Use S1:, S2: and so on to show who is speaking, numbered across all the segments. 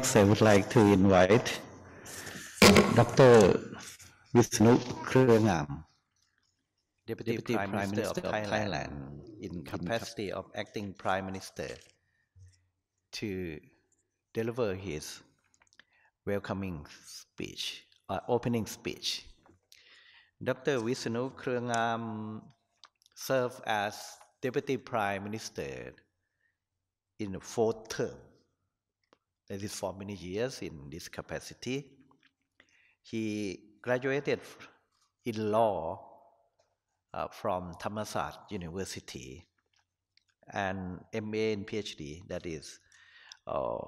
S1: Next, I would like to invite Dr. Vishnu Krungam, Deputy, Deputy Prime, Prime Minister, Minister of Thailand, Thailand in capacity of acting Prime Minister, to deliver his welcoming speech, uh, opening speech. Dr. Vishnu Krungam served as Deputy Prime Minister in the fourth term. That is for many years in this capacity. He graduated in law uh, from Thammasat University and MA and PhD, that is, uh,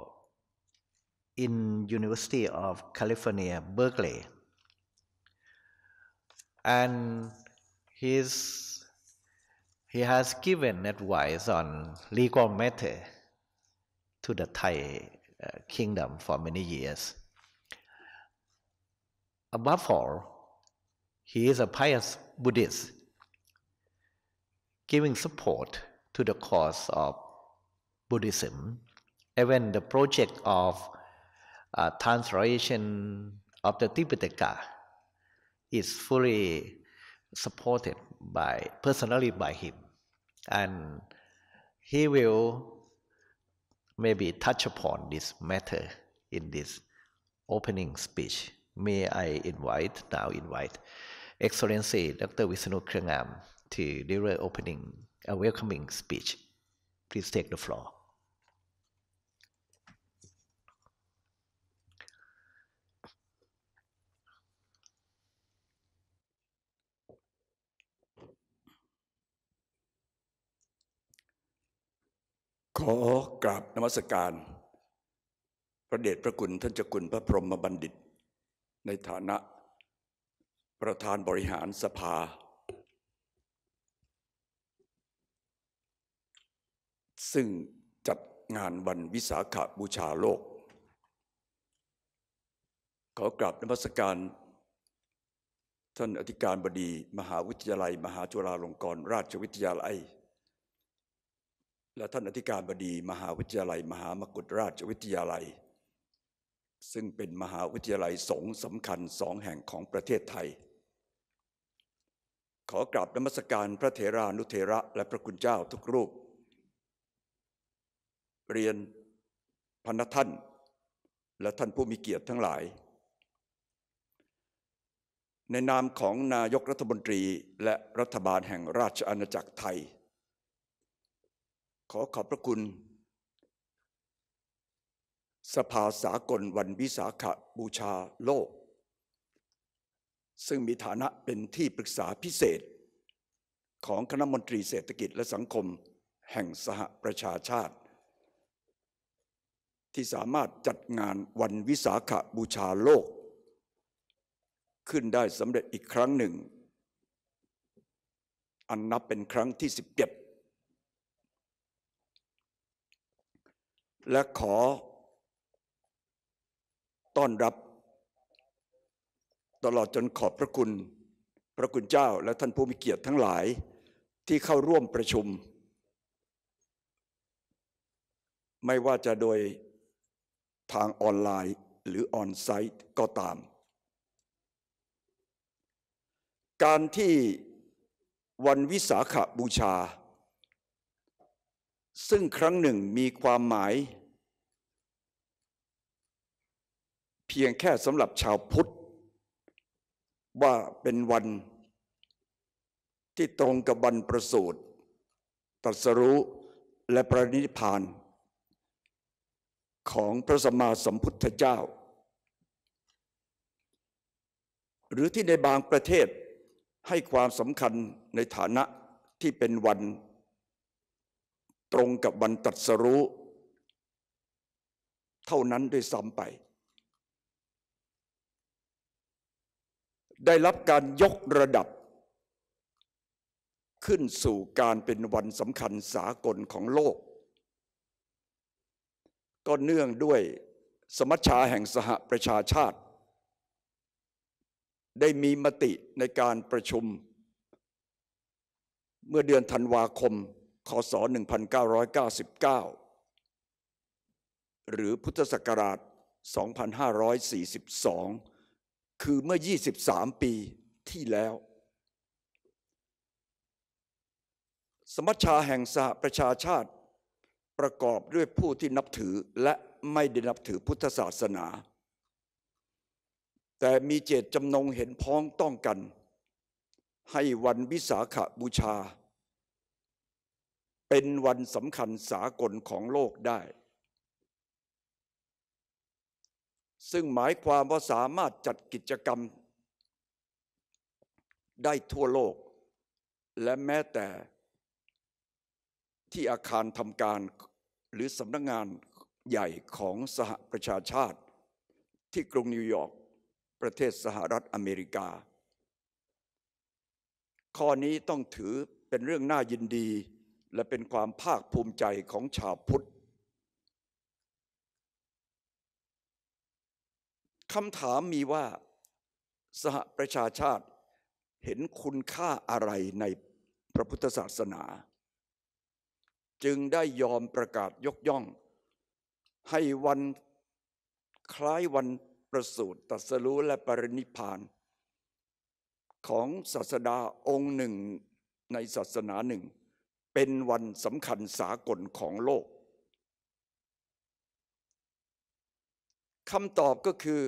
S1: in University of California, Berkeley. And his, he has given advice on legal matter to the Thai kingdom for many years. Above all, he is a pious Buddhist, giving support to the cause of Buddhism. Even the project of uh, translation of the Tipitaka is fully supported by personally by him, and he will maybe touch upon this matter in this opening speech. May I invite, now invite, Excellency Dr. Vishnu Krangam to deliver opening, a uh, welcoming speech. Please take the floor.
S2: ขอกราบนมัสการพระเดชพระคุณท่านเจ้าคุณพระพรหมบัณฑิต ในฐานะประธานบริหารสภา ซึ่งจัดงานวันวิสาขบูชาโลก ขอกราบนมัสการ ท่านอธิการบดีมหาวิทยาลัย มหาจุฬาลงกรณราชวิทยาลัยและท่านอธิการบดี มหาวิทยาลัย มหามกุฏราชวิทยาลัย ซึ่งเป็นมหาวิทยาลัยสงสำคัญสองแห่งของประเทศไทย ขอกราบนมัสการพระเทรานุเทระและพระคุณเจ้าทุกรูปเรียนพันท่านและท่านผู้มีเกียรติทั้งหลาย ในนามของนายกรัฐมนตรีและรัฐบาลแห่งราชอาณาจักรไทยขอขอบพระคุณ สภาสากลวันวิสาขบูชาโลก ซึ่งมีฐานะเป็นที่ปรึกษาพิเศษของคณะมนตรีเศรษฐกิจและสังคมแห่งสหประชาชาติ ที่สามารถจัดงานวันวิสาขบูชาโลก ขึ้นได้สำเร็จอีกครั้งหนึ่ง อันนับเป็นครั้งที่17และขอต้อนรับตลอดจนขอบพระคุณ พระคุณเจ้าและท่านผู้มีเกียรติทั้งหลายที่เข้าร่วมประชุม ไม่ว่าจะโดยทางออนไลน์หรือออนไซต์ก็ตาม การที่วันวิสาขบูชาซึ่งครั้งหนึ่งมีความหมายเพียงแค่สำหรับชาวพุทธ ว่าเป็นวันที่ตรงกับวันประสูติตรัสรู้และประนิพาน ของพระสัมมาสัมพุทธเจ้า หรือที่ในบางประเทศให้ความสำคัญในฐานะที่เป็นวันตรงกับวันตรัสรู้เท่านั้นด้วยซ้ำไป ได้รับการยกระดับ ขึ้นสู่การเป็นวันสำคัญสากลของโลก ก็เนื่องด้วยสมัชชาแห่งสหประชาชาติ ได้มีมติในการประชุม เมื่อเดือนธันวาคมคศ1999 หรือพุทธศักราช 2542 คือเมื่อ 23 ปีที่แล้ว สมัชชาแห่งสหประชาชาติประกอบด้วยผู้ที่นับถือและไม่ได้นับถือพุทธศาสนา แต่มีเจตจำนงเห็นพ้องต้องกัน ให้วันวิสาขบูชาเป็นวันสำคัญสากลของโลกได้ ซึ่งหมายความว่าสามารถจัดกิจกรรม ได้ทั่วโลก และแม้แต่ที่อาคารทำการหรือสำนักงงานใหญ่ของสหประชาชาติ ที่กรุงนิวยอร์กประเทศสหรัฐอเมริกา ข้อนี้ต้องถือเป็นเรื่องน่ายินดีและเป็นความภาคภูมิใจของชาวพุทธ คำถามมีว่า สหประชาชาติเห็นคุณค่าอะไรในพระพุทธศาสนา จึงได้ยอมประกาศยกย่อง ให้วันคล้ายวันประสูติตัสรู้และปรินิพาน ของศาสดาองค์หนึ่งในศาสนาหนึ่งเป็นวันสำคัญสากล ของโลกคำตอบก็คือ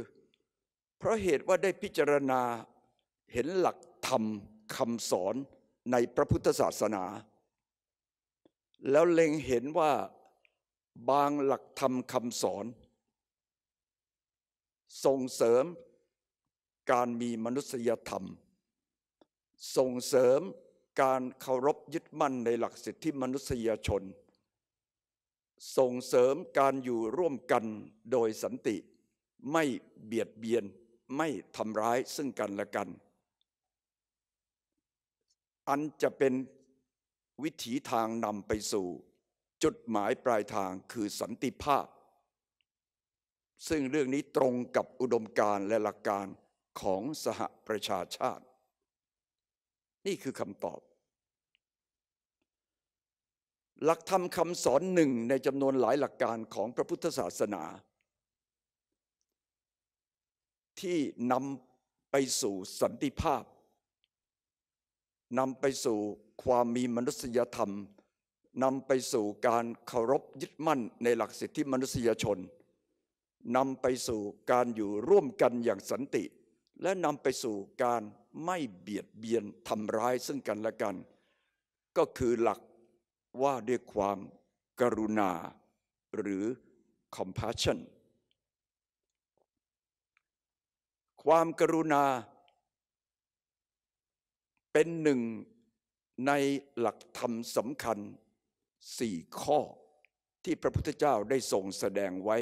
S2: เพราะเหตุว่าได้พิจารณาเห็นหลักธรรมคำสอนในพระพุทธศาสนา แล้วเล็งเห็นว่าบางหลักธรรมคำสอน ส่งเสริมการมีมนุษยธรรม ส่งเสริมการเคารพยึดมั่นในหลักสิทธิมนุษยชน ส่งเสริมการอยู่ร่วมกันโดยสันติไม่เบียดเบียนไม่ทำร้ายซึ่งกันและกัน อันจะเป็นวิถีทางนำไปสู่ จุดหมายปลายทางคือสันติภาพ ซึ่งเรื่องนี้ตรงกับอุดมการณ์และหลักการของสหประชาชาตินี่คือคำตอบ หลักธรรมคำสอนหนึ่งในจำนวนหลายหลักการของพระพุทธศาสนา ที่นำไปสู่สันติภาพนำไปสู่ความมีมนุษยธรรมนำไปสู่การเคารพยึดมั่นในหลักสิทธิมนุษยชนนำไปสู่การอยู่ร่วมกันอย่างสันติและนำไปสู่การไม่เบียดเบียนทำร้ายซึ่งกันและกัน ก็คือหลักว่าด้วยความกรุณาหรือ compassion ความกรุณาเป็นหนึ่งในหลักธรรมสำคัญสี่ข้อที่พระพุทธเจ้าได้ทรงแสดงไว้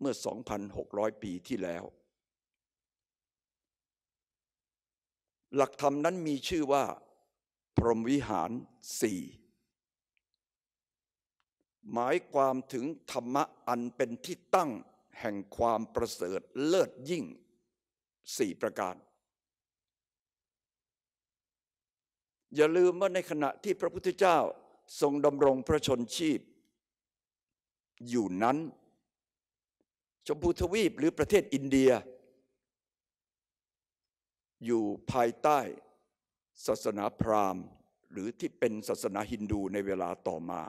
S2: เมื่อ 2,600 ปีที่แล้วหลักธรรมนั้นมีชื่อว่า พรหมวิหารสี่หมายความถึงธรรมะอันเป็นที่ตั้งแห่งความประเสริฐเลิศยิ่งสี่ประการ อย่าลืมว่าในขณะที่พระพุทธเจ้าทรงดำรงพระชนชีพ อยู่นั้น ชมพูทวีปหรือประเทศอินเดียอยู่ภายใต้ ศาสนาพราหมณ์หรือที่เป็นศาสนาฮินดูในเวลาต่อมา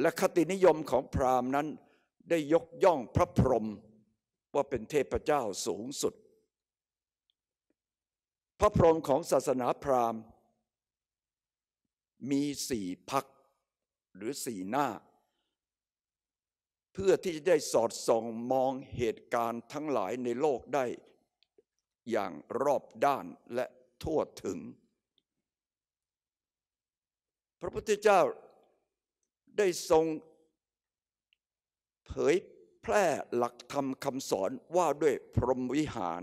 S2: และคตินิยมของพราหมณ์นั้นได้ยกย่องพระพรหมว่าเป็นเทพเจ้าสูงสุด พระพรหมของศาสนาพราหมณ์ มีสี่พักหรือสี่หน้า เพื่อที่จะได้สอดส่องมองเหตุการณ์ทั้งหลายในโลกได้อย่างรอบด้านและทั่วถึง พระพุทธเจ้าได้ทรง เผยแพร่หลักธรรมคำสอนว่าด้วยพรหมวิหาร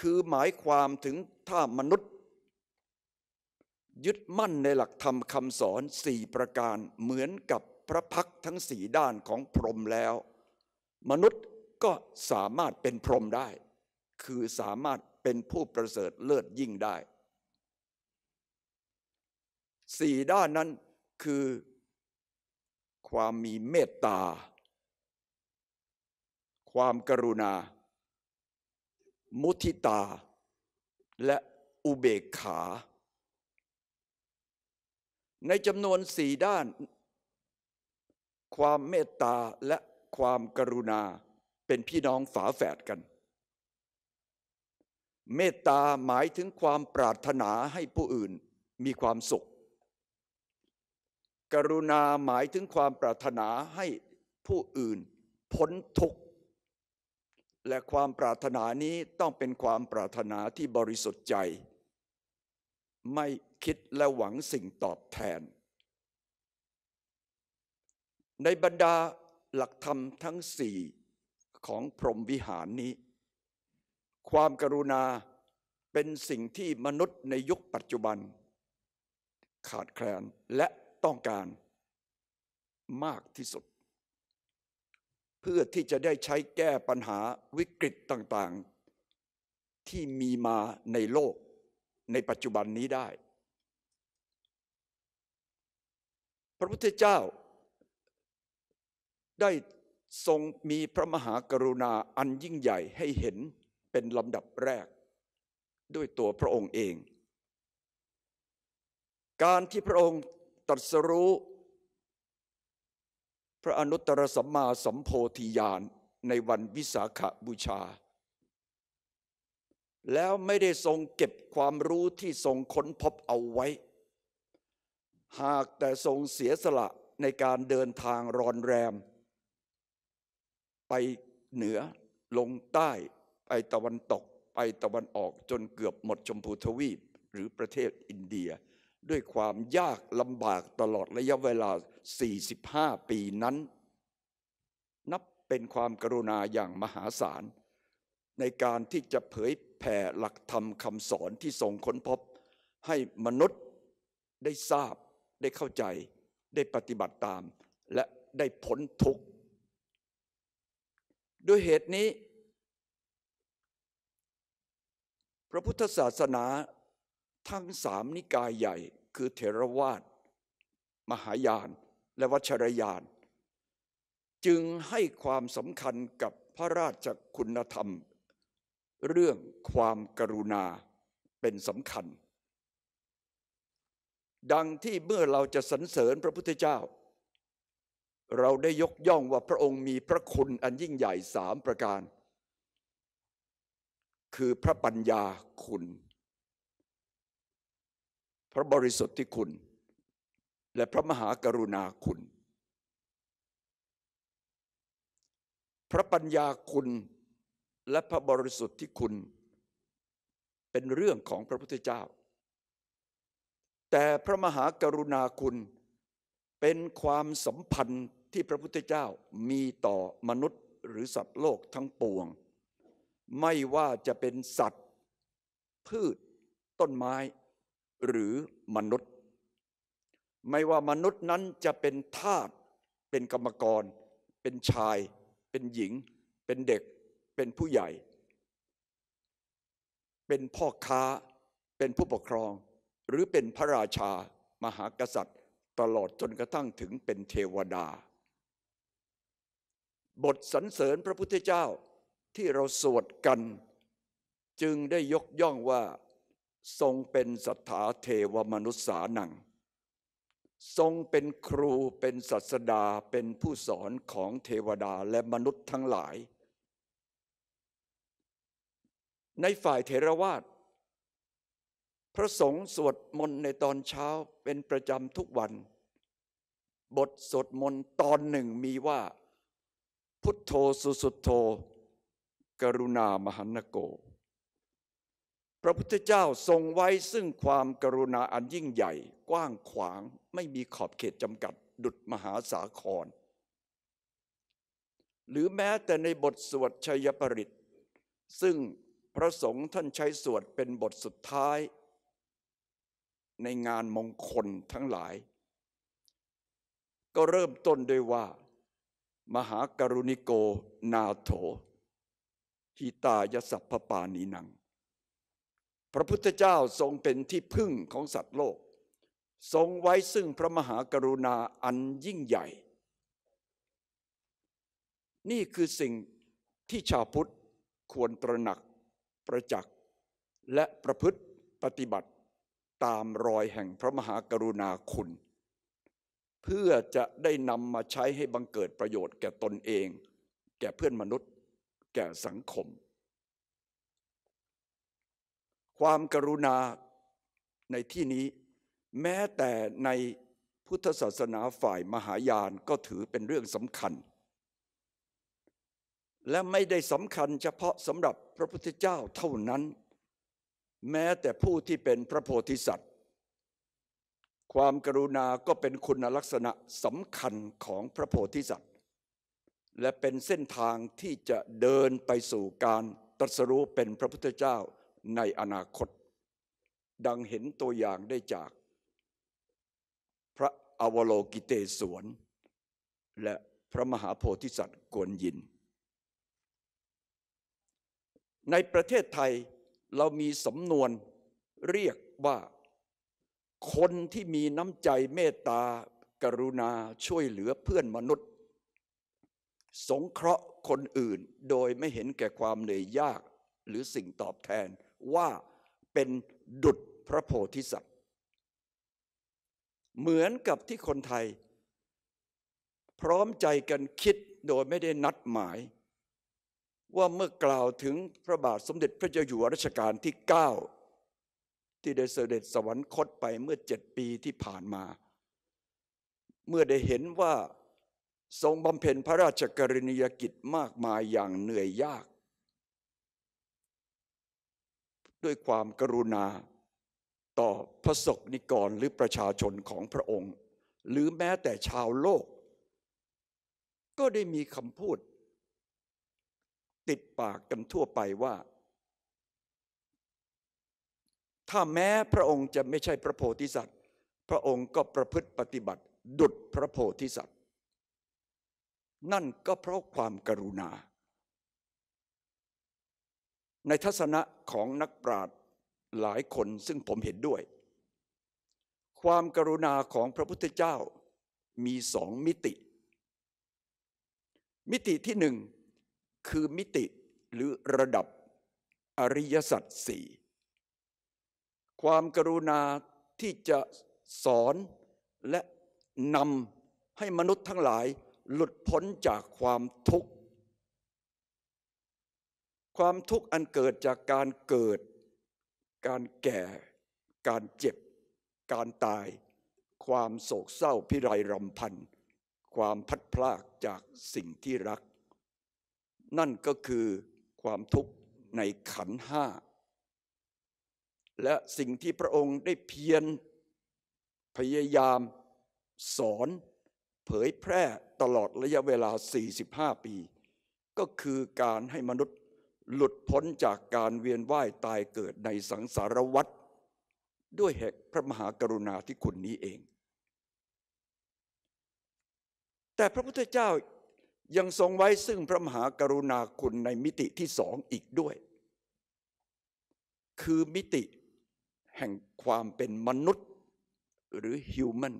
S2: คือหมายความถึงถ้ามนุษย์ ยึดมั่นในหลักธรรมคำสอนสี่ประการเหมือนกับพระพักทั้งสี่ด้านของพรหมแล้ว มนุษย์ก็สามารถเป็นพรหมได้คือสามารถเป็นผู้ประเสริฐเลิศยิ่งได้สี่ด้านนั้นคือ ความมีเมตตา ความกรุณา มุทิตา และอุเบกขา ในจำนวนสี่ด้าน ความเมตตาและความกรุณาเป็นพี่น้องฝาแฝดกันเมตตาหมายถึงความปรารถนาให้ผู้อื่นมีความสุข กรุณาหมายถึงความปรารถนาให้ผู้อื่นพ้นทุกข์ และความปรารถนานี้ต้องเป็นความปรารถนาที่บริสุทธิ์ใจ ไม่คิดและหวังสิ่งตอบแทน ในบรรดาหลักธรรมทั้งสี่ของพรหมวิหารนี้ความกรุณาเป็นสิ่งที่มนุษย์ในยุคปัจจุบัน ขาดแคลนและต้องการมากที่สุด เพื่อที่จะได้ใช้แก้ปัญหาวิกฤตต่าง ๆที่มีมาในโลกในปัจจุบันนี้ได้ พระพุทธเจ้าได้ทรงมีพระมหากรุณาอันยิ่งใหญ่ให้เห็นเป็นลำดับแรกด้วยตัวพระองค์เอง การที่พระองค์ตรัสรู้ พระอนุตตรสัมมาสัมโพธิญาณในวันวิสาขบูชา แล้วไม่ได้ทรงเก็บความรู้ที่ทรงค้นพบเอาไว้ หากแต่ทรงเสียสละในการเดินทางรอนแรม ไปเหนือลงใต้ไปตะวันตกไปตะวันออกจนเกือบหมดชมพูทวีปหรือประเทศอินเดีย ด้วยความยากลำบากตลอดระยะเวลา 45 ปีนั้น นับเป็นความกรุณาอย่างมหาศาล ในการที่จะเผยแผ่หลักธรรมคำสอนที่ทรงค้นพบ ให้มนุษย์ได้ทราบได้เข้าใจ ได้ปฏิบัติตาม และได้พ้นทุกข์ด้วยเหตุนี้พระพุทธศาสนาทั้งสามนิกายใหญ่คือเทรวาท มหายานและวัชรยาน จึงให้ความสำคัญกับพระราชคุณธรรม เรื่องความกรุณาเป็นสำคัญ ดังที่เมื่อเราจะสรรเสริญพระพุทธเจ้า เราได้ยกย่องว่าพระองค์มีพระคุณอันยิ่งใหญ่สามประการคือพระปัญญาคุณ พระบริสุทธิคุณ และพระมหากรุณาคุณ พระปัญญาคุณและพระบริสุทธิคุณ เป็นเรื่องของพระพุทธเจ้า แต่พระมหากรุณาคุณเป็นความสัมพันธ์ที่พระพุทธเจ้ามีต่อมนุษย์ หรือสัตว์โลกทั้งปวงไม่ว่าจะเป็นสัตว์ พืช ต้นไม้หรือมนุษย์ ไม่ว่ามนุษย์นั้นจะเป็นทาสเป็นกรรมกร เป็นชาย เป็นหญิง เป็นเด็ก เป็นผู้ใหญ่ เป็นพ่อค้า เป็นผู้ปกครอง หรือเป็นพระราชา มหากษัตริย์ ตลอดจนกระทั่งถึงเป็นเทวดา บทสรรเสริญพระพุทธเจ้าที่เราสวดกันจึงได้ยกย่องว่า ทรงเป็นสัทธาเทวมนุษย์สานัง ทรงเป็นครูเป็นศาสดา เป็นผู้สอนของเทวดาและมนุษย์ทั้งหลาย ในฝ่ายเทรวาสพระสงฆ์สวดมนต์ในตอนเช้าเป็นประจำทุกวัน บทสวดมนต์ตอนหนึ่งมีว่า พุทโธสุสุโธกรุณามหันโก พระพุทธเจ้าทรงไว้ซึ่งความกรุณาอันยิ่งใหญ่กว้างขวางไม่มีขอบเขตจำกัดดุดมหาสาคร หรือแม้แต่ในบทสวดชัยปริตซึ่งพระสงฆ์ท่านใช้สวดเป็นบทสุดท้าย ในงานมงคลทั้งหลาย ก็เริ่มต้นด้วยว่า มหากรุณิโกนาโถหิตายสัพพปานีนัง พระพุทธเจ้าทรงเป็นที่พึ่งของสัตว์โลก ทรงไว้ซึ่งพระมหากรุณาอันยิ่งใหญ่ นี่คือสิ่งที่ชาวพุทธควรตระหนักประจักษ์และประพฤติปฏิบัติตามรอยแห่งพระมหากรุณาคุณ เพื่อจะได้นำมาใช้ให้บังเกิดประโยชน์แก่ตนเองแก่เพื่อนมนุษย์แก่สังคม ความกรุณาในที่นี้ แม้แต่ในพุทธศาสนาฝ่ายมหายานก็ถือเป็นเรื่องสำคัญ และไม่ได้สำคัญเฉพาะสำหรับพระพุทธเจ้าเท่านั้น แม้แต่ผู้ที่เป็นพระโพธิสัตว์ ความกรุณาก็เป็นคุณลักษณะสำคัญของพระโพธิสัตวและเป็นเส้นทางที่จะเดินไปสู่การตรัสรู้เป็นพระพุทธเจ้าในอนาคต ดังเห็นตัวอย่างได้จาก พระอวโลกิเตศวน และพระมหาโพธิสัตว์กวนยิน ในประเทศไทยเรามีสำนวนเรียกว่าคนที่มีน้ำใจเมตตากรุณาช่วยเหลือเพื่อนมนุษย์สงเคราะห์คนอื่นโดยไม่เห็นแก่ความเหนื่อยยากหรือสิ่งตอบแทนว่าเป็นดุจพระโพธิสัตว์ เหมือนกับที่คนไทย พร้อมใจกันคิดโดยไม่ได้นัดหมาย ว่าเมื่อกล่าวถึงพระบาทสมเด็จพระเจ้าอยู่หัวรัชกาลที่ 9 ที่ได้เสด็จสวรรคตไปเมื่อเจ็ดปีที่ผ่านมา เมื่อได้เห็นว่าทรงบำเพ็ญพระราชกรณียกิจมากมายอย่างเหนื่อยยาก ด้วยความกรุณา ต่อพระศกนิกรหรือประชาชนของพระองค์ หรือแม้แต่ชาวโลก ก็ได้มีคำพูด ติดปากกันทั่วไปว่า ถ้าแม้พระองค์จะไม่ใช่พระโพธิสัตว์ พระองค์ก็ประพฤติปฏิบัติ ดุดพระโพธิสัตว์นั่นก็เพราะความกรุณา ในทัศนะของนักปราชญ์หลายคนซึ่งผมเห็นด้วย ความกรุณาของพระพุทธเจ้ามีสองมิติ มิติที่หนึ่ง คือมิติหรือระดับอริยสัจสี่ความกรุณาที่จะสอนและนำให้มนุษย์ทั้งหลายหลุดพ้นจากความทุกข์ ความทุกข์อันเกิดจากการเกิด การแก่ การเจ็บ การตาย ความโศกเศร้าพิไรรำพัน ความพัดพลากจากสิ่งที่รัก นั่นก็คือความทุกข์ในขันห้า และสิ่งที่พระองค์ได้เพียรพยายามสอนเผยแพร่ตลอดระยะเวลา 45 ปี ก็คือการให้มนุษย์หลุดพ้นจากการเวียนว่ายตายเกิดในสังสารวัฏด้วยแหกพระมหากรุณาธิคุณนี้เอง แต่พระพุทธเจ้ายังทรงไว้ซึ่งพระมหากรุณาคุณในมิติที่สองอีกด้วย คือมิติแห่งความเป็นมนุษย์หรือ human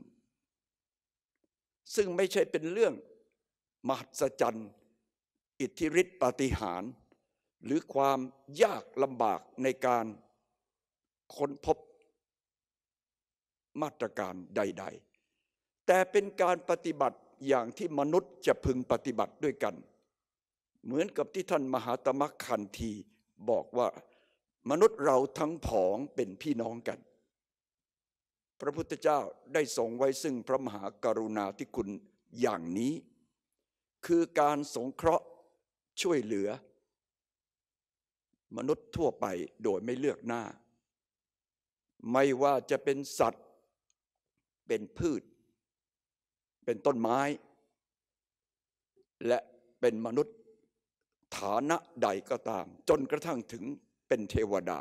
S2: ซึ่งไม่ใช่เป็นเรื่องมหัศจรรย์ อิทธิฤทธิปฏิหาร หรือความยากลำบากในการค้นพบมาตรการใด ๆ แต่เป็นการปฏิบัติอย่างที่มนุษย์จะพึงปฏิบัติด้วยกัน เหมือนกับที่ท่านมหาตมัคันทีบอกว่า มนุษย์เราทั้งผองเป็นพี่น้องกันพระพุทธเจ้าได้ทรงไว้ซึ่งพระมหากรุณาธิคุณอย่างนี้ คือการสงเคราะห์ช่วยเหลือ มนุษย์ทั่วไปโดยไม่เลือกหน้า ไม่ว่าจะเป็นสัตว์เป็นพืช เป็นต้นไม้ และเป็นมนุษย์ฐานะใดก็ตาม จนกระทั่งถึงเป็นเทวดา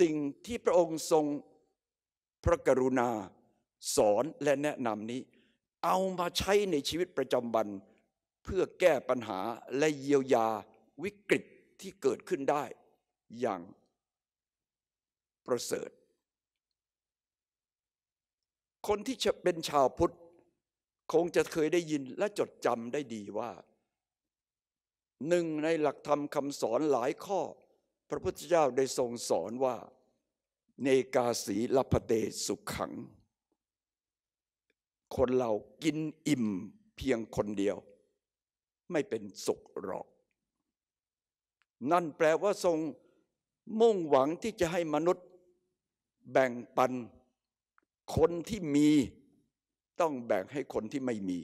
S2: สิ่งที่พระองค์ทรงพระกรุณา สอนและแนะนำนี้ เอามาใช้ในชีวิตประจำวัน เพื่อแก้ปัญหาและเยียวยาวิกฤตที่เกิดขึ้นได้อย่าง ประเสริฐคนที่เป็นชาวพุทธ คงจะเคยได้ยินและจดจำได้ดีว่า หนึ่งในหลักธรรมคำสอนหลายข้อพระพุทธเจ้าได้ทรงสอนว่า เนกาสีลพเตสุขขัง คนเรากินอิ่มเพียงคนเดียว ไม่เป็นสุขหรอกนั่นแปลว่าทรง มุ่งหวังที่จะให้มนุษย์ แบ่งปัน คนที่มี ต้องแบ่งให้คนที่ไม่มี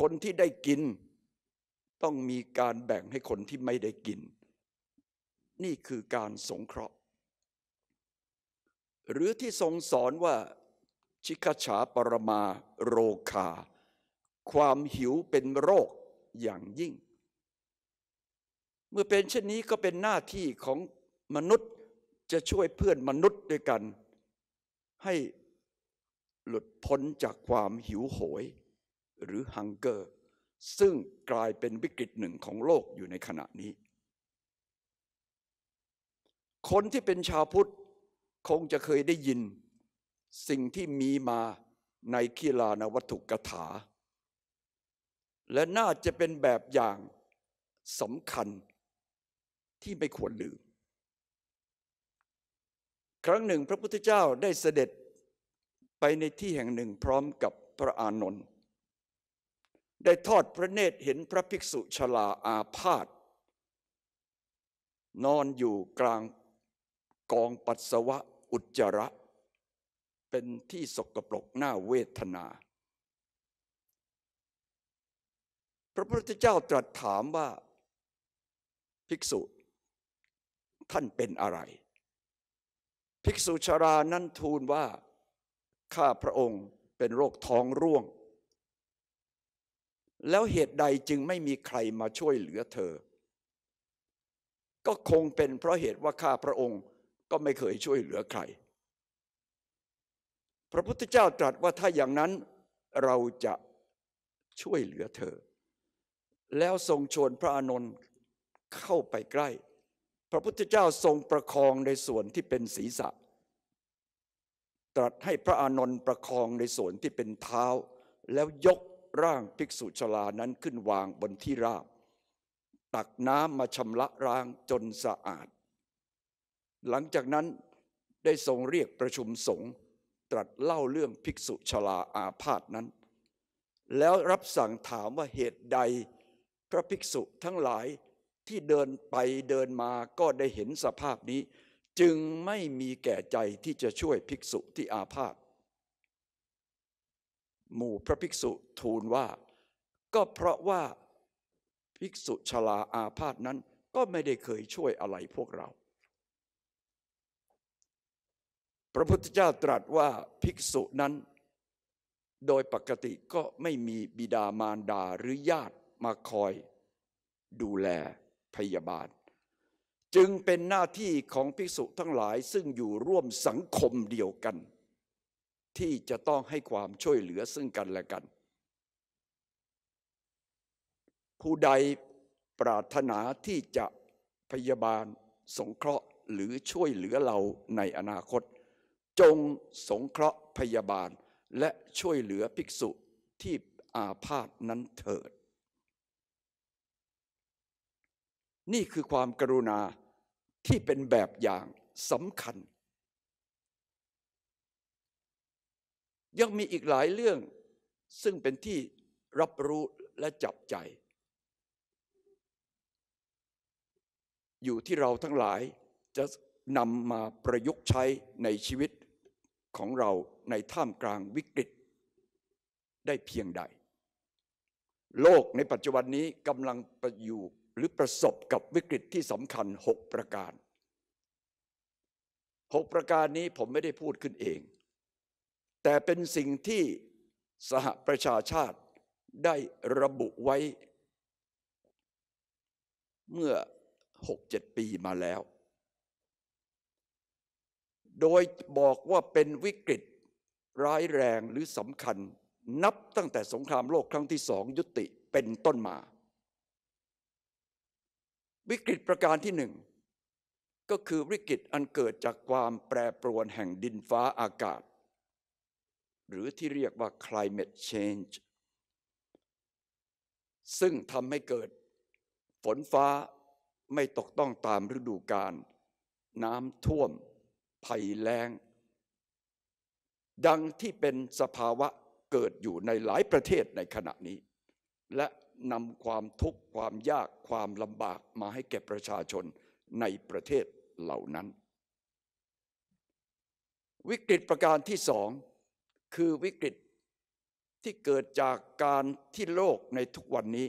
S2: คนที่ได้กิน ต้องมีการแบ่งให้คนที่ไม่ได้กินนี่คือการสงเคราะห์หรือที่ทรงสอนว่าชิคฉาปรมาโรคา ความหิวเป็นโรคอย่างยิ่ง เมื่อเป็นเช่นนี้ก็เป็นหน้าที่ของมนุษย์จะช่วยเพื่อนมนุษย์ด้วยกัน ให้หลุดพ้นจากความหิวโหย หรือฮังเกอร์ซึ่งกลายเป็นวิกฤตหนึ่งของโลกอยู่ในขณะนี้คนที่เป็นชาวพุทธคงจะเคยได้ยิน สิ่งที่มีมาในคีลานวัตถุกถา และน่าจะเป็นแบบอย่างสำคัญที่ไม่ควรลืมครั้งหนึ่งพระพุทธเจ้าได้เสด็จไปในที่แห่งหนึ่งพร้อมกับพระอานนท์ได้ทอดพระเนตรเห็นพระภิกษุชลาอาพาธ นอนอยู่กลางกองปัสสาวะอุจจาระ เป็นที่สกปรกหน้าเวทนา พระพุทธเจ้าตรัสถามว่า ภิกษุ ท่านเป็นอะไร ภิกษุชารา นั้นทูลว่า ข้าพระองค์เป็นโรคท้องร่วง แล้วเหตุใดจึงไม่มีใครมาช่วยเหลือเธอ ก็คงเป็นเพราะเหตุว่าข้าพระองค์ก็ไม่เคยช่วยเหลือใคร พระพุทธเจ้าตรัสว่าถ้าอย่างนั้นเราจะช่วยเหลือเธอ แล้วทรงชวนพระอานนท์เข้าไปใกล้ พระพุทธเจ้าทรงประคองในส่วนที่เป็นศีรษะ ตรัสให้พระอานนท์ประคองในส่วนที่เป็นเท้า แล้วยกร่างภิกษุชลานั้นขึ้นวางบนที่ราบ ตักน้ำมาชำระร่างจนสะอาดหลังจากนั้นได้ทรงเรียกประชุมสงฆ์ตรัสเล่าเรื่องภิกษุชลาอาพาธนั้น แล้วรับสั่งถามว่าเหตุใด พระภิกษุทั้งหลายที่เดินไปเดินมาก็ได้เห็นสภาพนี้ จึงไม่มีแก่ใจที่จะช่วยภิกษุที่อาพาธหมู่พระภิกษุทูลว่า ก็เพราะว่าภิกษุชลาอาพาธนั้นก็ไม่ได้เคยช่วยอะไรพวกเราพระพุทธเจ้าตรัสว่าภิกษุนั้น โดยปกติก็ไม่มีบิดามารดาหรือญาติมาคอยดูแลพยาบาล จึงเป็นหน้าที่ของภิกษุทั้งหลายซึ่งอยู่ร่วมสังคมเดียวกัน ที่จะต้องให้ความช่วยเหลือซึ่งกันและกัน ผู้ใดปรารถนาที่จะพยาบาลสงเคราะห์หรือช่วยเหลือเราในอนาคตจงสงเคราะห์พยาบาลและช่วยเหลือภิกษุที่อาพาธนั้นเถิด นี่คือความกรุณาที่เป็นแบบอย่างสำคัญ ยังมีอีกหลายเรื่องซึ่งเป็นที่รับรู้และจับใจ อยู่ที่เราทั้งหลายจะนำมาประยุกต์ใช้ในชีวิตของเราในท่ามกลางวิกฤตได้เพียงใด โลกในปัจจุบันนี้กำลังประอยู่หรือประสบกับวิกฤตที่สำคัญ 6 ประการ 6 ประการนี้ผมไม่ได้พูดขึ้นเอง แต่เป็นสิ่งที่สหประชาชาติได้ระบุไว้ เมื่อ 6-7 ปีมาแล้วโดยบอกว่าเป็นวิกฤต ร้ายแรงหรือสำคัญนับตั้งแต่สงครามโลกครั้งที่สองยุติเป็นต้นมา วิกฤตประการที่หนึ่งก็คือวิกฤตอันเกิดจากความแปรปรวนแห่งดินฟ้าอากาศ หรือที่เรียกว่า climate change ซึ่งทำให้เกิด ฝนฟ้าไม่ตกต้องตามฤดูกาลน้ำท่วมภัยแล้งดังที่เป็นสภาวะเกิดอยู่ในหลายประเทศในขณะนี้ และนำความทุกข์ความยากความลำบากมาให้แก่ประชาชนในประเทศเหล่านั้น วิกฤตประการที่สอง คือวิกฤตที่เกิดจากการที่โลกในทุกวันนี้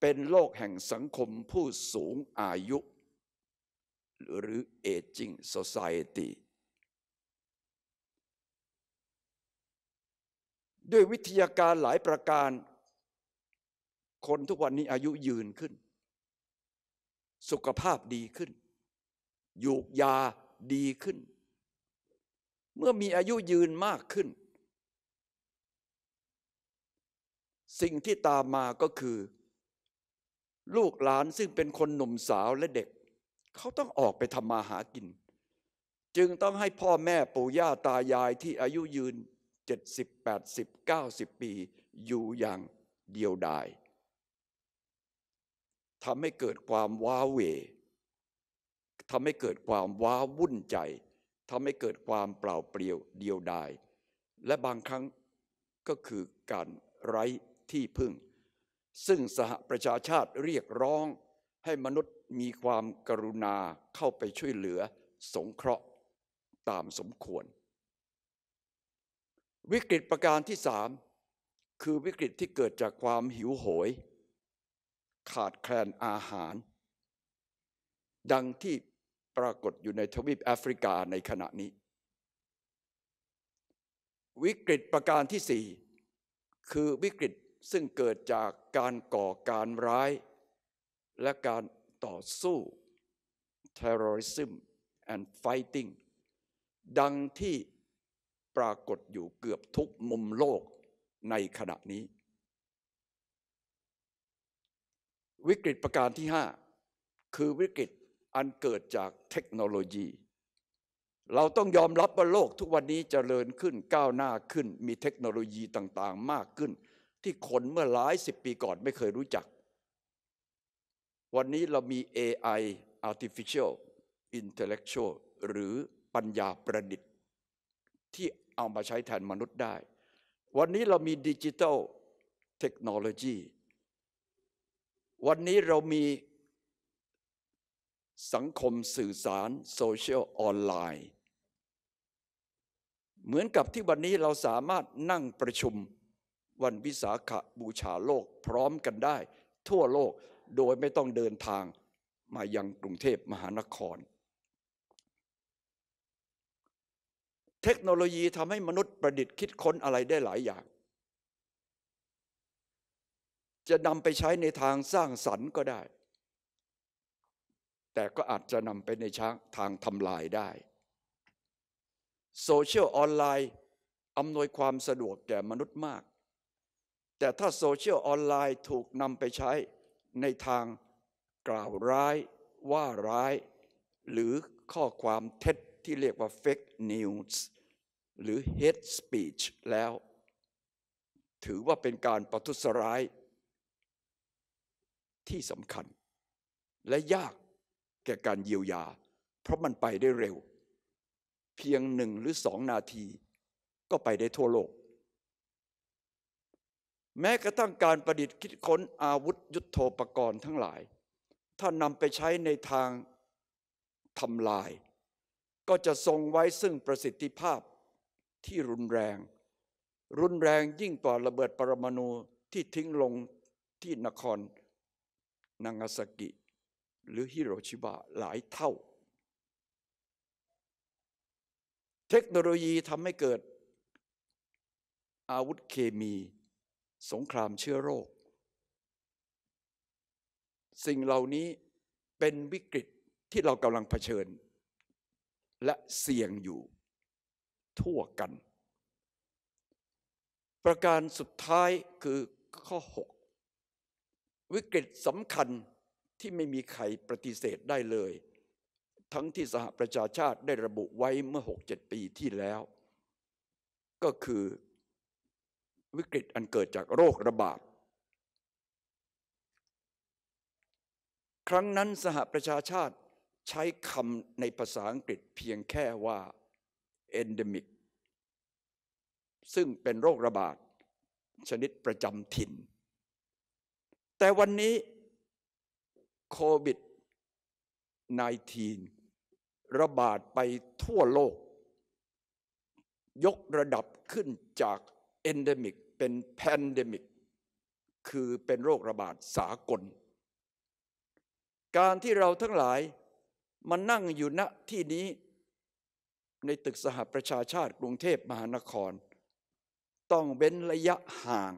S2: เป็นโลกแห่งสังคมผู้สูงอายุหรือ Aging Society ด้วยวิทยาการหลายประการ คนทุกวันนี้อายุยืนขึ้น สุขภาพดีขึ้นอยู่ยาดีขึ้น เมื่อมีอายุยืนมากขึ้น สิ่งที่ตามมาก็คือ ลูกหลานซึ่งเป็นคนหนุ่มสาวและเด็กเขาต้องออกไปทำมาหากิน จึงต้องให้พ่อแม่ปู่ย่าตายายที่อายุยืน70 80 90 ปีอยู่อย่างเดียวดายทำให้เกิดความว้าเหวทำให้เกิดความว้าวุ่นใจทำให้เกิดความเปล่าเปลี่ยวเดียวดายและบางครั้งก็คือการไร้ที่พึ่ง ซึ่งสหประชาชาติเรียกร้องให้มนุษย์มีความกรุณาเข้าไปช่วยเหลือสงเคราะห์ตามสมควร วิกฤตประการที่สามคือวิกฤตที่เกิดจากความหิวโหย ขาดแคลนอาหาร ดังที่ปรากฏอยู่ในทวีปแอฟริกาในขณะนี้ วิกฤตประการที่สี่คือวิกฤตซึ่งเกิดจากการก่อการร้ายและการต่อสู้ terrorism and fighting ดังที่ปรากฏอยู่เกือบทุกมุมโลกในขณะนี้ วิกฤตประการที่ 5 คือวิกฤตอันเกิดจากเทคโนโลยี เราต้องยอมรับว่าโลกทุกวันนี้จเจริญขึ้นก้าวหน้าขึ้นมีเทคโนโลยีต่างๆ มากขึ้น ที่คนเมื่อหลายสิบปีก่อนไม่เคยรู้จักวันนี้เรามี AI artificial intellectual หรือปัญญาประดิษฐ์ ที่เอามาใช้แทนมนุษย์ได้ วันนี้เรามีดิจิทัลเทคโนโลยีวันนี้เรามีสังคมสื่อสารโซเชียลออนไลน์เหมือนกับที่วันนี้เราสามารถนั่งประชุมวันวิสาขบูชาโลกพร้อมกันได้ทั่วโลกโดยไม่ต้องเดินทางมายังกรุงเทพมหานคร เทคโนโลยีทำให้มนุษย์ประดิษฐ์คิดค้นอะไรได้หลายอย่าง จะนำไปใช้ในทางสร้างสรรค์ก็ได้ แต่ก็อาจจะนำไปในทางทำลายได้โซเชียลออนไลน์อำนวยความสะดวกแก่มนุษย์มาก แต่ถ้าโซเชียลออนไลน์ถูกนำไปใช้ในทางกล่าวร้ายว่าร้าย หรือข้อความเท็จที่เรียกว่า fake news หรือ hate speech แล้ว ถือว่าเป็นการประทุษร้ายที่สำคัญ และยากแก่การเยียวยา เพราะมันไปได้เร็ว เพียงหนึ่งหรือสองนาที ก็ไปได้ทั่วโลกแม้กระทั่งการประดิษฐ์คิดค้นอาวุธยุโทโธปกรณ์ทั้งหลาย ถ้านำไปใช้ในทางทำลาย ก็จะทรงไว้ซึ่งประสิทธิภาพที่รุนแรง รุนแรงยิ่งกว่าระเบิดปรมาณูที่ทิ้งลงที่นครนางาซากิหรือฮิโรชิบะหลายเท่า เทคโนโลยีทำให้เกิด อาวุธเคมีสงครามเชื้อโรค สิ่งเหล่านี้เป็นวิกฤตที่เรากำลังเผชิญ และเสี่ยงอยู่ ทั่วกัน ประการสุดท้ายคือข้อ 6 วิกฤตสำคัญที่ไม่มีใครปฏิเสธได้เลย ทั้งที่สหประชาชาติได้ระบุไว้เมื่อ 6-7 ปีที่แล้ว ก็คือวิกฤตอันเกิดจากโรคระบาด ครั้งนั้นสหประชาชาติใช้คำในภาษาอังกฤษเพียงแค่ว่า endemic ซึ่งเป็นโรคระบาด ชนิดประจำถิ่น แต่วันนี้โควิด -19 ระบาดไปทั่วโลกยกระดับขึ้นจาก endemic เป็นแพนเดมิกคือเป็นโรคระบาดสากล การที่เราทั้งหลายมานั่งอยู่ณที่นี้ ในตึกสหประชาชาติกรุงเทพมหานคร ต้องเว้นระยะห่าง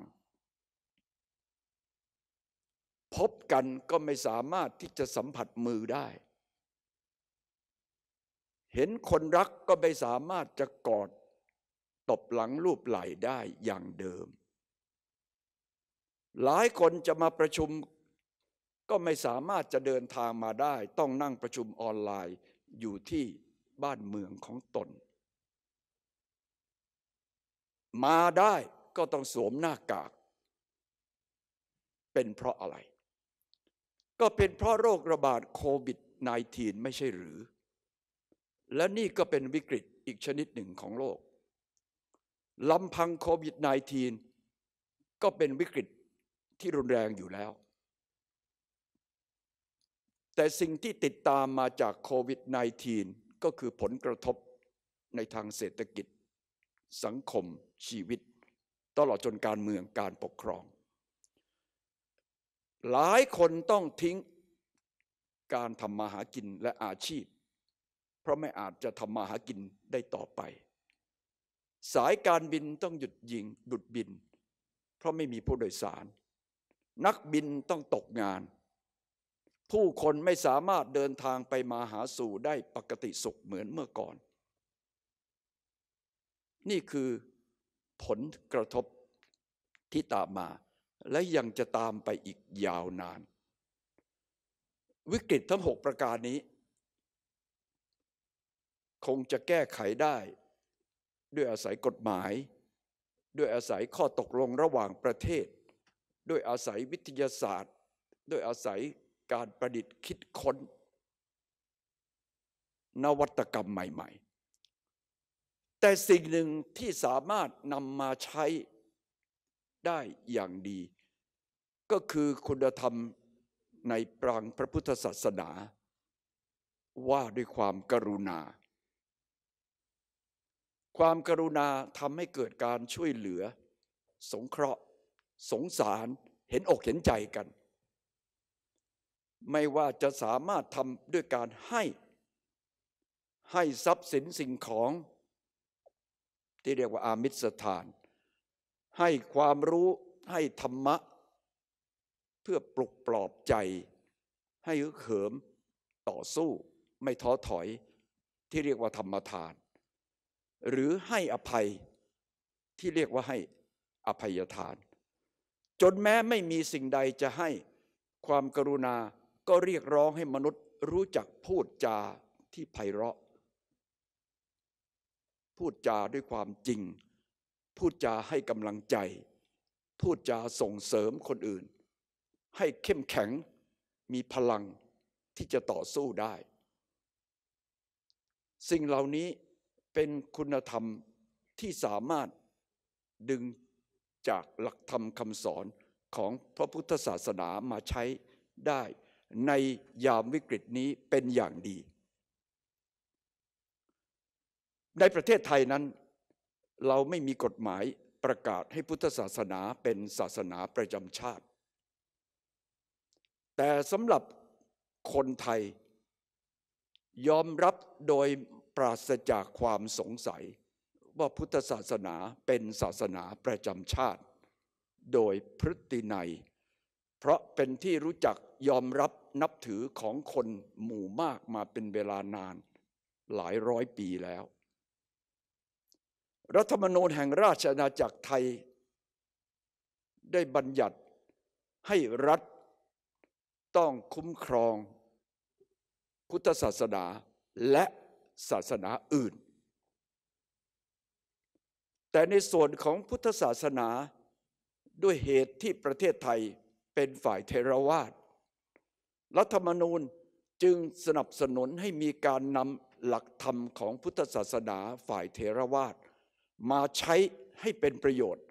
S2: พบกันก็ไม่สามารถที่จะสัมผัสมือได้ เห็นคนรักก็ไม่สามารถจะกอดตบหลังรูปไหล่ได้อย่างเดิม หลายคนจะมาประชุมก็ไม่สามารถจะเดินทางมาได้ต้องนั่งประชุมออนไลน์อยู่ที่บ้านเมืองของตน มาได้ก็ต้องสวมหน้ากาก เป็นเพราะอะไร ก็เป็นเพราะโรคระบาดโควิด -19 ไม่ใช่หรือ และนี่ก็เป็นวิกฤตอีกชนิดหนึ่งของโลกลำพังโควิด -19 ก็เป็นวิกฤตที่รุนแรงอยู่แล้ว แต่สิ่งที่ติดตามมาจากโควิด -19 ก็คือผลกระทบในทางเศรษฐกิจ สังคม ชีวิต ตลอดจนการเมือง การปกครอง หลายคนต้องทิ้งการทำมาหากินและอาชีพ เพราะไม่อาจจะทำมาหากินได้ต่อไปสายการบินต้องหยุดยิงหยุดบิน เพราะไม่มีผู้โดยสาร นักบินต้องตกงาน ผู้คนไม่สามารถเดินทางไปมาหาสู่ได้ปกติสุขเหมือนเมื่อก่อน นี่คือผลกระทบที่ตามมาและยังจะตามไปอีกยาวนาน วิกฤตทั้งหกประการนี้ คงจะแก้ไขได้ด้วยอาศัยกฎหมายด้วยอาศัยข้อตกลงระหว่างประเทศด้วยอาศัยวิทยาศาสตร์ด้วยอาศัยการประดิษฐ์คิดค้น นวัตกรรมใหม่ๆ แต่สิ่งหนึ่งที่สามารถนำมาใช้ได้อย่างดี ก็คือคุณธรรมในปรางพระพุทธศาสนา ว่าด้วยความกรุณาความกรุณาทำให้เกิดการช่วยเหลือสงเคราะห์สงสารเห็นอกเห็นใจกัน ไม่ว่าจะสามารถทำด้วยการให้ ให้ทรัพย์สินสิ่งของ ที่เรียกว่าอามิสถาน ให้ความรู้ให้ธรรมะ เพื่อปลุกปลอบใจ ให้ฮึกเหิมต่อสู้ไม่ท้อถอยที่เรียกว่าธรรมทานหรือให้อภัยที่เรียกว่าให้อภัยทานจนแม้ไม่มีสิ่งใดจะให้ความกรุณาก็เรียกร้องให้มนุษย์รู้จักพูดจาที่ไพเราะ พูดจาด้วยความจริง พูดจาให้กำลังใจ พูดจาส่งเสริมคนอื่น ให้เข้มแข็งมีพลังที่จะต่อสู้ได้ สิ่งเหล่านี้เป็นคุณธรรมที่สามารถดึงจากหลักธรรมคำสอนของพระพุทธศาสนามาใช้ได้ในยามวิกฤตนี้เป็นอย่างดี ในประเทศไทยนั้น เราไม่มีกฎหมายประกาศให้พุทธศาสนาเป็นศาสนาประจำชาติ แต่สำหรับคนไทยยอมรับโดยปราศจากความสงสัยว่าพุทธศาสนาเป็นศาสนาประจำชาติ โดยพฤตินัย เพราะเป็นที่รู้จักยอมรับนับถือของคนหมู่มากมาเป็นเวลานานหลายร้อยปีแล้ว รัฐธรรมนูญแห่งราชอาณาจักรไทย ได้บัญญัติให้รัฐต้องคุ้มครองพุทธศาสนาและศาสนาอื่น แต่ในส่วนของพุทธศาสนาด้วยเหตุที่ประเทศไทยเป็นฝ่ายเทรวาสรัฐธรรมนูญจึงสนับสนุนให้มีการนำหลักธรรมของพุทธศาสนาฝ่ายเทรวาสมาใช้ให้เป็นประโยชน์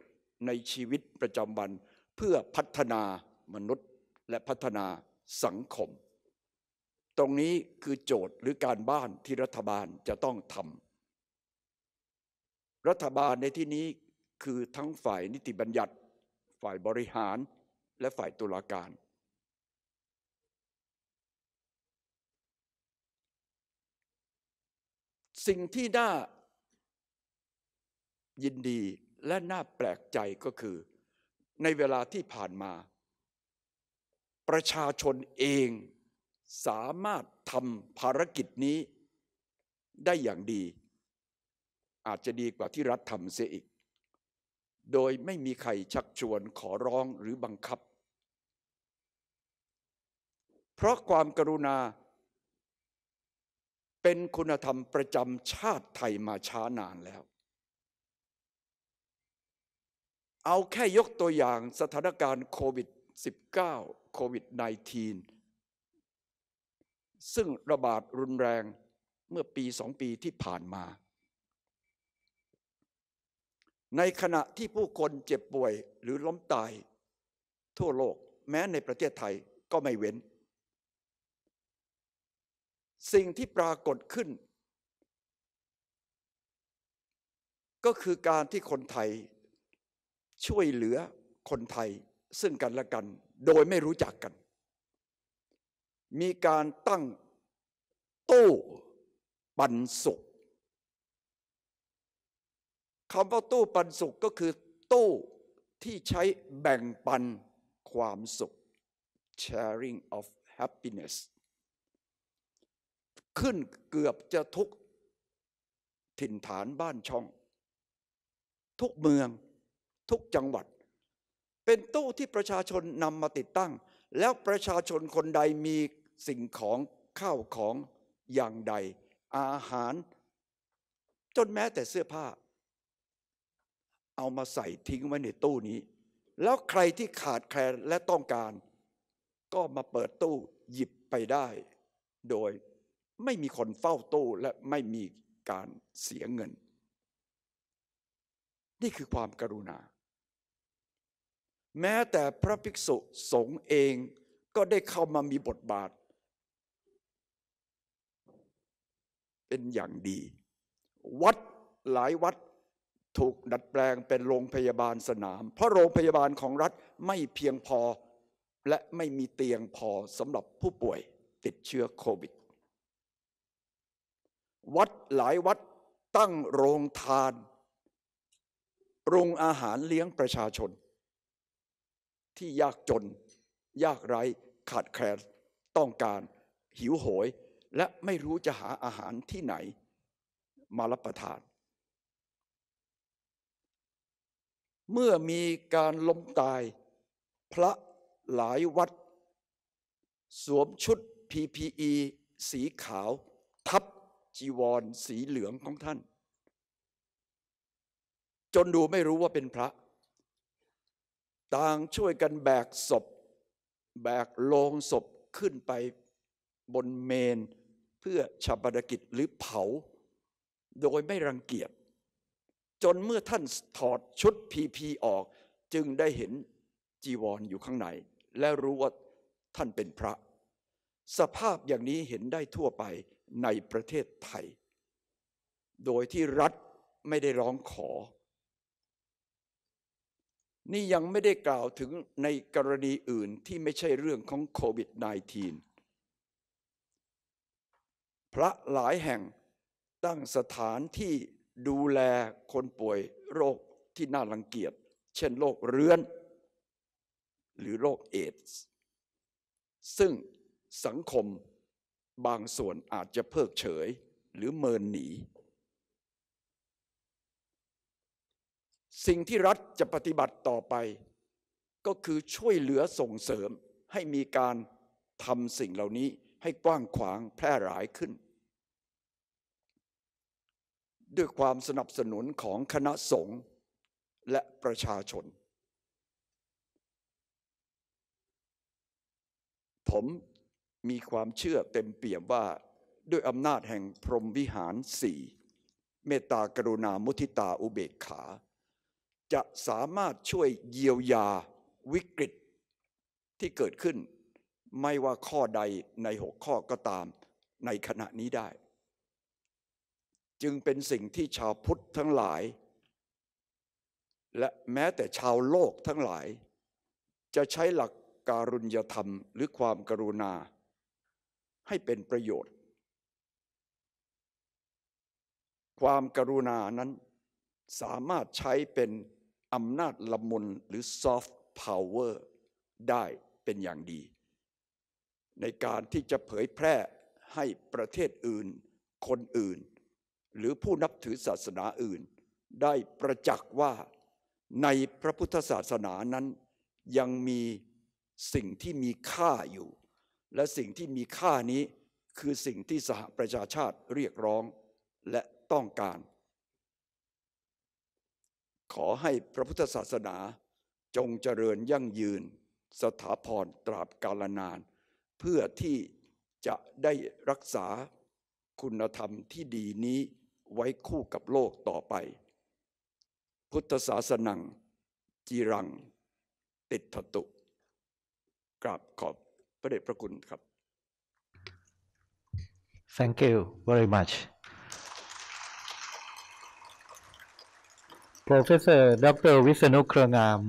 S2: ในชีวิตประจำวันเพื่อพัฒนามนุษย์และพัฒนาสังคมตรงนี้คือโจทย์หรือการบ้านที่รัฐบาลจะต้องทำ รัฐบาลในที่นี้คือทั้งฝ่ายนิติบัญญัติ ฝ่ายบริหาร และฝ่ายตุลาการ สิ่งที่น่ายินดีและน่าแปลกใจก็คือในเวลาที่ผ่านมา ประชาชนเองสามารถทำภารกิจนี้ได้อย่างดี อาจจะดีกว่าที่รัฐทำเสียอีก โดยไม่มีใครชักชวนขอร้องหรือบังคับ เพราะความกรุณา เป็นคุณธรรมประจำชาติไทยมาช้านานแล้ว เอาแค่ยกตัวอย่างสถานการณ์โควิด -19 โควิด -19 ซึ่งระบาดรุนแรงเมื่อปีสองปีที่ผ่านมา ในขณะที่ผู้คนเจ็บป่วยหรือล้มตายทั่วโลกแม้ในประเทศไทยก็ไม่เว้น สิ่งที่ปรากฏขึ้น ก็คือการที่คนไทยช่วยเหลือคนไทยซึ่งกันและกันโดยไม่รู้จักกันมีการตั้งตู้ปันสุขคำว่าตู้ปันสุขก็คือ ตู้ที่ใช้แบ่งปันความสุข sharing of happiness ขึ้นเกือบจะทุก ถิ่นฐานบ้านช่อง ทุกเมือง ทุกจังหวัด เป็นตู้ที่ประชาชนนำมาติดตั้ง แล้วประชาชนคนใดมีสิ่งของข้าวของอย่างใดอาหาร จนแม้แต่เสื้อผ้า เอามาใส่ทิ้งไว้ในตู้นี้ แล้วใครที่ขาดแคลนและต้องการ ก็มาเปิดตู้หยิบไปได้ โดยไม่มีคนเฝ้าตู้และไม่มีการเสียเงิน นี่คือความกรุณา แม้แต่พระภิกษุสงฆ์เองก็ได้เข้ามามีบทบาทเป็นอย่างดี วัดหลายวัดถูกดัดแปลงเป็นโรงพยาบาลสนาม เพราะโรงพยาบาลของรัฐไม่เพียงพอและไม่มีเตียงพอสำหรับผู้ป่วยติดเชื้อโควิด วัดหลายวัดตั้งโรงทานโรงอาหารเลี้ยงประชาชน ที่ยากจนยากไร้ขาดแคลนต้องการหิวโหยและไม่รู้จะหาอาหารที่ไหน มารับประทาน เมื่อมีการล้มตายพระหลายวัด สวมชุด PPE สีขาว ทับจีวรสีเหลืองของท่าน จนดูไม่รู้ว่าเป็นพระ ต่างช่วยกันแบกศพ แบกโลงศพขึ้นไปบนเมนพื่อชาปนกิจหรือเผาโดยไม่รังเกียจจนเมื่อท่านถอดชุดพีพีออกจึงได้เห็นจีวรออยู่ข้างใน และรู้ว่าท่านเป็นพระ สภาพอย่างนี้เห็นได้ทั่วไปในประเทศไทย โดยที่รัฐไม่ได้ร้องขอ นี่ยังไม่ได้กล่าวถึงในกรณีอื่นที่ไม่ใช่เรื่องของโควิด -19 พระหลายแห่งตั้งสถานที่ดูแลคนป่วยโรคที่น่ารังเกียจเช่นโรคเรื้อนหรือโรคเอดส์ซึ่งสังคมบางส่วนอาจจะเพิกเฉยหรือเมินหนี สิ่งที่รัฐจะปฏิบัติต่อไป ก็คือช่วยเหลือส่งเสริมให้มีการทำสิ่งเหล่านี้ให้กว้างขวางแพร่หลายขึ้นด้วยความสนับสนุนของคณะสงฆ์และประชาชน ผมมีความเชื่อเต็มเปี่ยมว่าด้วยอำนาจแห่งพรหมวิหารสี่เมตตากรุณามุทิตาอุเบกขา จะสามารถช่วยเยียวยาวิกฤต ที่เกิดขึ้นไม่ว่าข้อใดในหกข้อก็ตามในขณะนี้ได้จึงเป็นสิ่งที่ชาวพุทธทั้งหลาย และแม้แต่ชาวโลกทั้งหลาย จะใช้หลักการุญยธรรมหรือความกรุณาให้เป็นประโยชน์ ความกรุณานั้นสามารถใช้เป็นอำนาจละมุนหรือซอฟต์พาวเวอร์ได้เป็นอย่างดี ในการที่จะเผยแพร่ให้ประเทศอื่นคนอื่นหรือผู้นับถือศาสนาอื่น ได้ประจักษ์ว่าในพระพุทธศาสนานั้น ยังมีสิ่งที่มีค่าอยู่ และสิ่งที่มีค่านี้ คือสิ่งที่สหประชาชาติเรียกร้องและต้องการ ขอให้พระพุทธศาสนาจงเจริญยั่งยืนสถาพรตราบกาลนาน เพื่อที่จะได้รักษาคุณธรรมที่ดีนี้ไว้คู่กับโลกต่อไป พุทธศาสนังจีรัง ติดทตุกราบขอบพระเดชพระคุณครับ
S1: Thank you very much Professor Dr. Visanu Krangam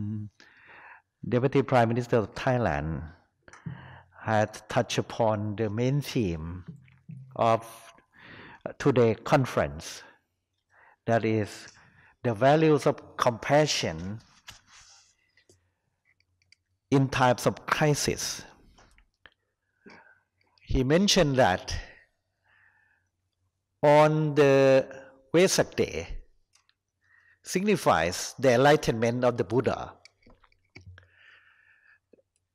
S1: Deputy Prime Minister of Thailand had touched upon the main theme of today conference. That is the values of compassion in times of crisis. He mentioned that on the Vesak day signifies the enlightenment of the Buddha.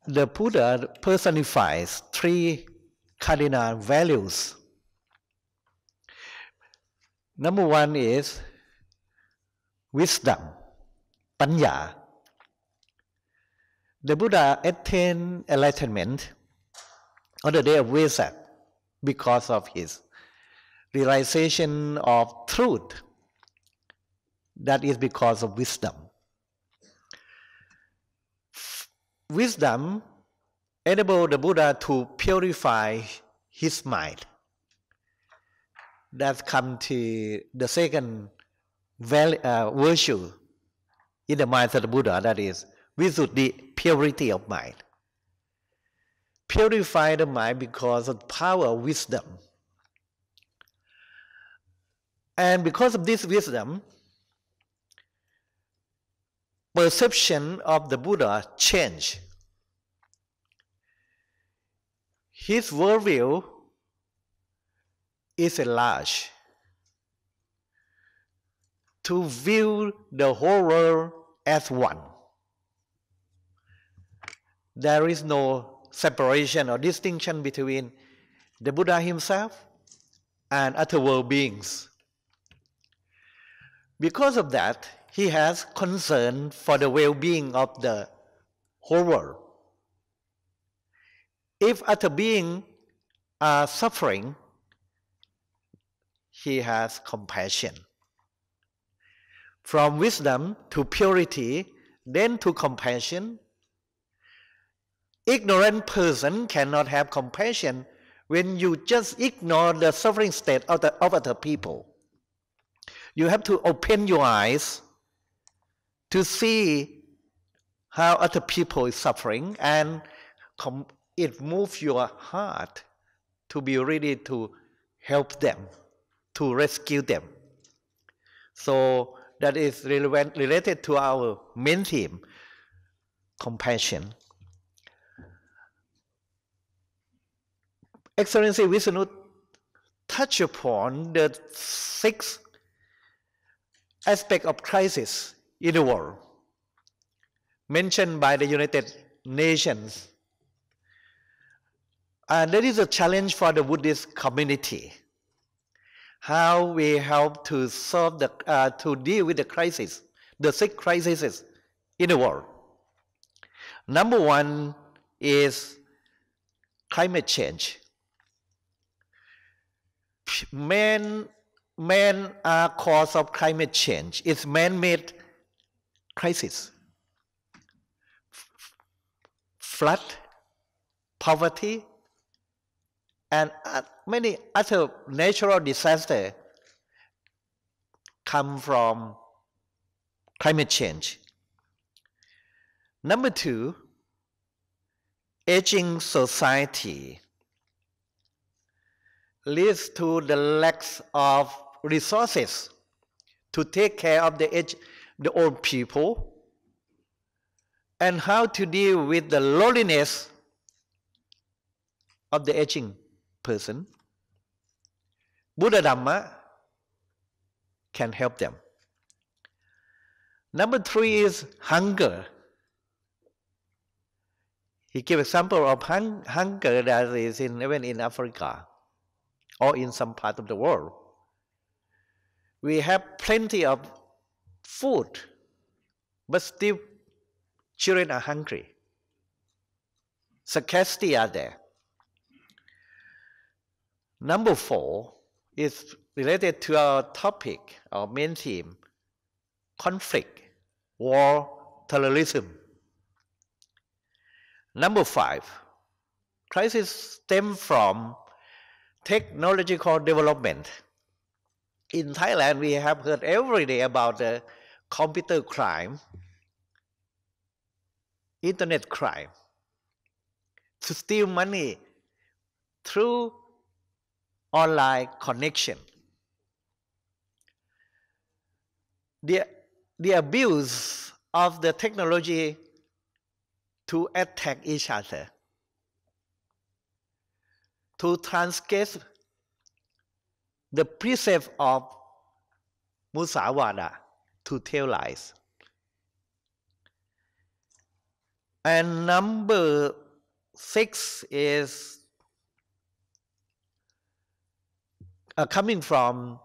S1: The Buddha personifies three cardinal values Number one is wisdom, panya. The Buddha attained enlightenment on the day of Vesak because of his realization of truth. That is because of wisdom. Wisdom enabled the Buddha to purify his mind that come to the second value, uh, virtue in the mind of the Buddha, that is visuddhi, purity of mind. Purify the mind because of power of wisdom. And because of this wisdom, perception of the Buddha changed. His worldview is large. To view the whole world as one. There is no separation or distinction between the Buddha himself and other world beings. Because of that, he has concern for the well being of the whole world. If other beings are suffering, he has compassion. From wisdom to purity, then to compassion. Ignorant person cannot have compassion when you just ignore the suffering state of, the, of other people. You have to open your eyes to see how other people is suffering and it moves your heart to be ready to help them to rescue them. So that is relevant, related to our main theme, compassion. Excellency Vishnu touched upon the six aspect of crisis in the world mentioned by the United Nations. And there is a challenge for the Buddhist community how we help to solve the, uh, to deal with the crisis, the six crises in the world. Number one is climate change. Man, man are cause of climate change. It's man-made crisis. Flood, poverty, and uh, many other natural disasters come from climate change. Number two, aging society leads to the lack of resources to take care of the age, the old people, and how to deal with the loneliness of the aging person, Buddha Dhamma can help them. Number three is hunger. He gave example of hung, hunger that is in, even in Africa or in some part of the world. We have plenty of food, but still children are hungry. Scarcity are there. Number four is related to our topic, our main theme conflict, war, terrorism. Number five, crisis stem from technological development. In Thailand, we have heard every day about the computer crime, internet crime, to steal money through online connection. The, the abuse of the technology to attack each other, to transgress the precept of Musawada, to tell lies. And number six is Uh, coming from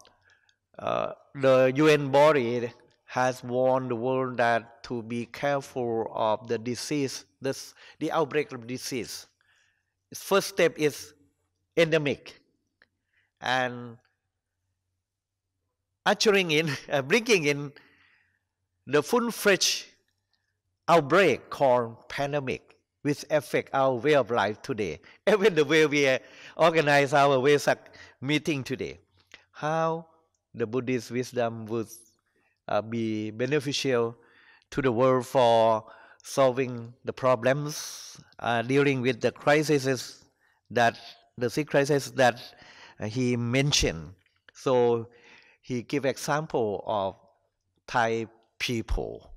S1: uh, the UN body has warned the world that to be careful of the disease, this, the outbreak of disease. Its first step is endemic. And ushering in, uh, bringing in the full-fledged outbreak called pandemic, which affect our way of life today. Even the way we uh, organize our ways meeting today. How the Buddhist wisdom would uh, be beneficial to the world for solving the problems, uh, dealing with the crises that the six crises that uh, he mentioned. So he give example of Thai people,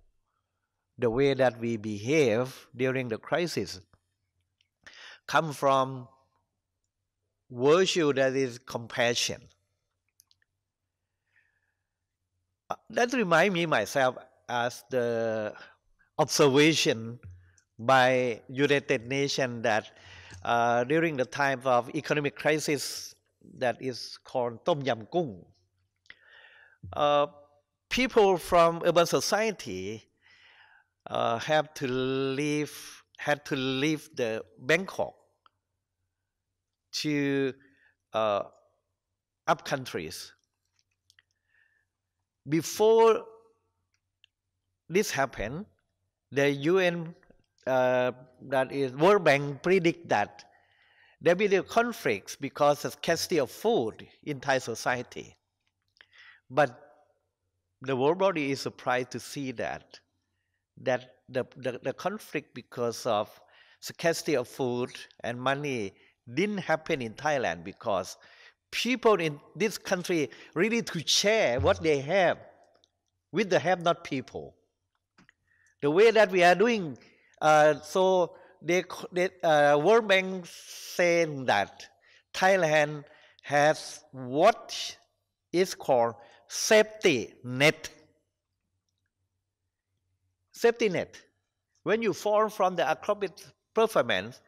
S1: the way that we behave during the crisis, come from virtue that is compassion. Uh, that reminds me myself as the observation by United Nations that uh, during the time of economic crisis that is called Tom Yam Kung, uh, people from urban society uh, have to leave, had to leave the Bangkok to uh, up countries. Before this happened, the UN, uh, that is World Bank, predict that there will be conflicts because of scarcity of food in Thai society. But the world body is surprised to see that that the, the, the conflict because of scarcity of food and money didn't happen in Thailand because people in this country really to share what they have with the have not people. The way that we are doing, uh, so the uh, World Bank saying that Thailand has what is called safety net. Safety net. When you fall from the acrobat performance,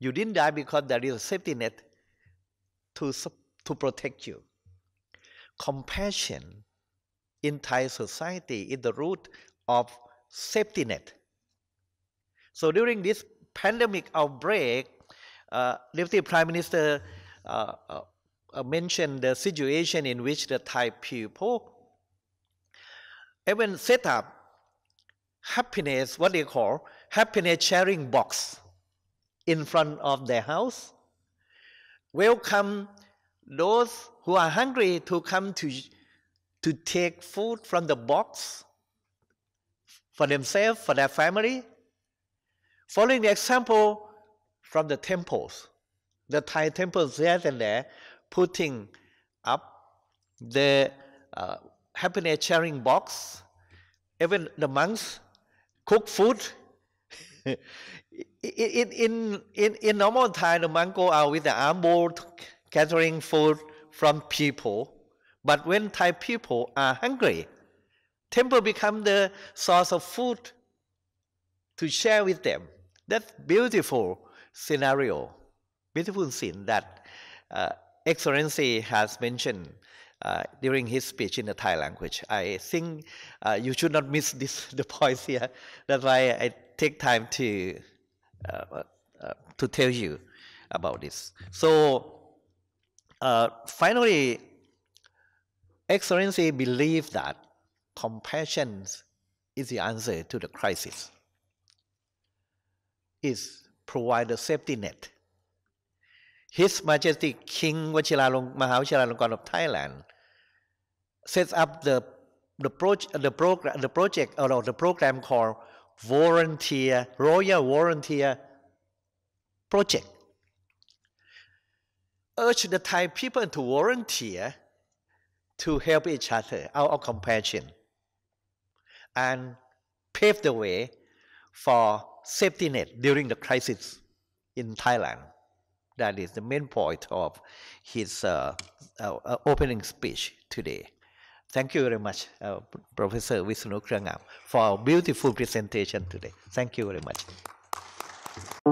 S1: you didn't die because there is a safety net to, to protect you. Compassion in Thai society is the root of safety net. So during this pandemic outbreak, uh, Deputy Prime Minister uh, uh, uh, mentioned the situation in which the Thai people even set up happiness, what they call happiness sharing box in front of their house. Welcome those who are hungry to come to, to take food from the box for themselves, for their family. Following the example from the temples, the Thai temples there and there, putting up the uh, happiness sharing box. Even the monks cook food in in in, in normal time, the monks go out with the armor gathering food from people. But when Thai people are hungry, temple become the source of food to share with them. That's beautiful scenario, beautiful scene that uh, Excellency has mentioned uh, during his speech in the Thai language. I think uh, you should not miss this the point here. That's why I take time to uh, uh, to tell you about this. So uh, finally, Excellency believes that compassion is the answer to the crisis. It provides a safety net. His Majesty King Vachilalong Mahavachiralongkorn of Thailand sets up the the, pro- the, prog- the project or the program called volunteer, royal volunteer project. Urge the Thai people to volunteer to help each other out of compassion and pave the way for safety net during the crisis in Thailand. That is the main point of his uh, uh, uh opening speech today. Thank you very much, uh, Professor Vishnu Krangam, for a beautiful presentation today. Thank you very much.